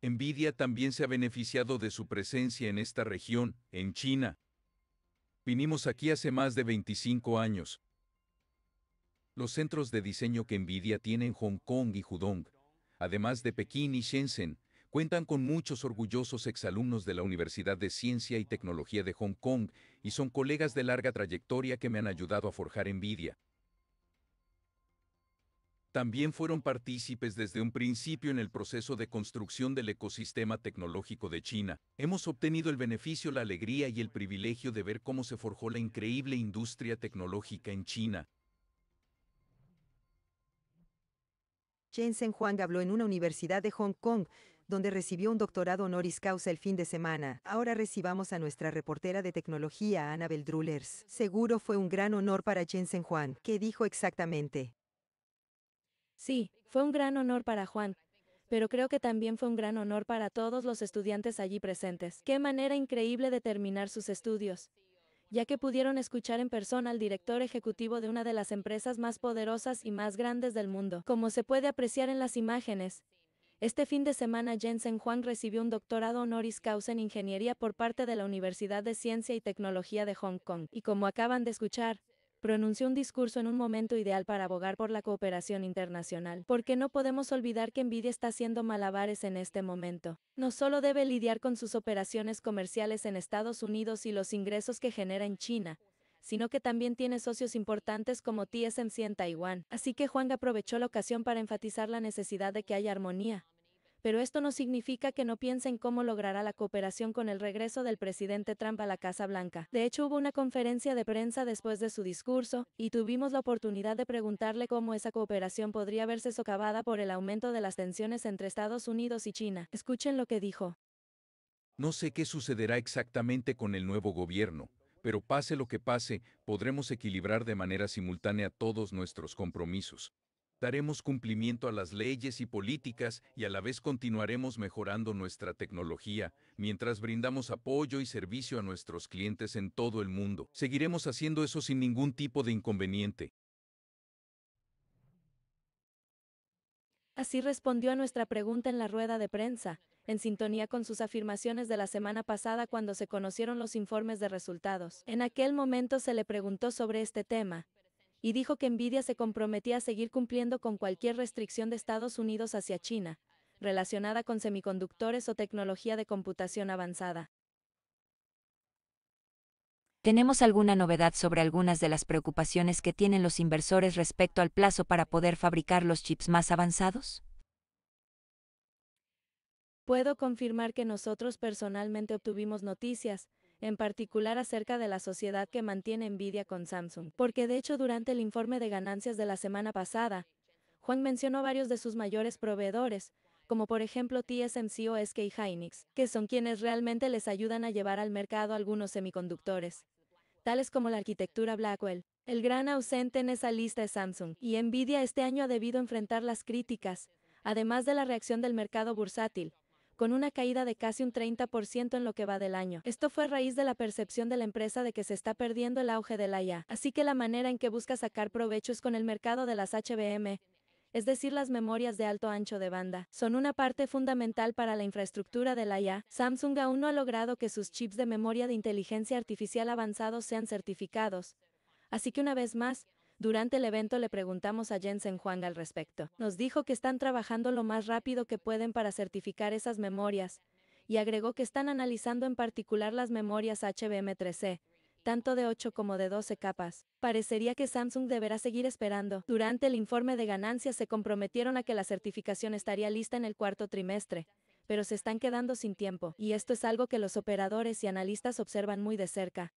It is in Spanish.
Nvidia también se ha beneficiado de su presencia en esta región, en China. Vinimos aquí hace más de 25 años. Los centros de diseño que Nvidia tiene en Hong Kong y Hudong, además de Pekín y Shenzhen, cuentan con muchos orgullosos exalumnos de la Universidad de Ciencia y Tecnología de Hong Kong y son colegas de larga trayectoria que me han ayudado a forjar Nvidia también fueron partícipes desde un principio en el proceso de construcción del ecosistema tecnológico de China. Hemos obtenido el beneficio, la alegría y el privilegio de ver cómo se forjó la increíble industria tecnológica en China. Jensen Huang habló en una universidad de Hong Kong, donde recibió un doctorado honoris causa el fin de semana. Ahora recibamos a nuestra reportera de tecnología, Annabel Drullers. Seguro fue un gran honor para Jensen Huang, que dijo exactamente. Sí, fue un gran honor para Juan, pero creo que también fue un gran honor para todos los estudiantes allí presentes. Qué manera increíble de terminar sus estudios, ya que pudieron escuchar en persona al director ejecutivo de una de las empresas más poderosas y más grandes del mundo. Como se puede apreciar en las imágenes, este fin de semana Jensen Juan recibió un doctorado honoris causa en ingeniería por parte de la Universidad de Ciencia y Tecnología de Hong Kong. Y como acaban de escuchar, pronunció un discurso en un momento ideal para abogar por la cooperación internacional, porque no podemos olvidar que Nvidia está haciendo malabares en este momento. No solo debe lidiar con sus operaciones comerciales en Estados Unidos y los ingresos que genera en China, sino que también tiene socios importantes como TSMC en Taiwán. Así que Huang aprovechó la ocasión para enfatizar la necesidad de que haya armonía, pero esto no significa que no piensen cómo logrará la cooperación con el regreso del presidente Trump a la Casa Blanca. De hecho, hubo una conferencia de prensa después de su discurso, y tuvimos la oportunidad de preguntarle cómo esa cooperación podría verse socavada por el aumento de las tensiones entre Estados Unidos y China. Escuchen lo que dijo. No sé qué sucederá exactamente con el nuevo gobierno, pero pase lo que pase, podremos equilibrar de manera simultánea todos nuestros compromisos. Daremos cumplimiento a las leyes y políticas y a la vez continuaremos mejorando nuestra tecnología, mientras brindamos apoyo y servicio a nuestros clientes en todo el mundo. Seguiremos haciendo eso sin ningún tipo de inconveniente. Así respondió a nuestra pregunta en la rueda de prensa, en sintonía con sus afirmaciones de la semana pasada cuando se conocieron los informes de resultados. En aquel momento se le preguntó sobre este tema, y dijo que Nvidia se comprometía a seguir cumpliendo con cualquier restricción de Estados Unidos hacia China, relacionada con semiconductores o tecnología de computación avanzada. ¿Tenemos alguna novedad sobre algunas de las preocupaciones que tienen los inversores respecto al plazo para poder fabricar los chips más avanzados? Puedo confirmar que nosotros personalmente obtuvimos noticias, en particular acerca de la sociedad que mantiene envidia con Samsung, porque de hecho durante el informe de ganancias de la semana pasada, Juan mencionó varios de sus mayores proveedores, como por ejemplo TSMC o SK Hynix, que son quienes realmente les ayudan a llevar al mercado algunos semiconductores, tales como la arquitectura Blackwell. El gran ausente en esa lista es Samsung, y Nvidia este año ha debido enfrentar las críticas, además de la reacción del mercado bursátil, con una caída de casi un 30% en lo que va del año. Esto fue a raíz de la percepción de la empresa de que se está perdiendo el auge de la IA. Así que la manera en que busca sacar provecho es con el mercado de las HBM, es decir, las memorias de alto ancho de banda, son una parte fundamental para la infraestructura de la IA. Samsung aún no ha logrado que sus chips de memoria de inteligencia artificial avanzados sean certificados. Así que una vez más, durante el evento le preguntamos a Jensen Huang al respecto. Nos dijo que están trabajando lo más rápido que pueden para certificar esas memorias, y agregó que están analizando en particular las memorias HBM3C, tanto de 8 como de 12 capas. Parecería que Samsung deberá seguir esperando. Durante el informe de ganancias se comprometieron a que la certificación estaría lista en el cuarto trimestre, pero se están quedando sin tiempo, y esto es algo que los operadores y analistas observan muy de cerca.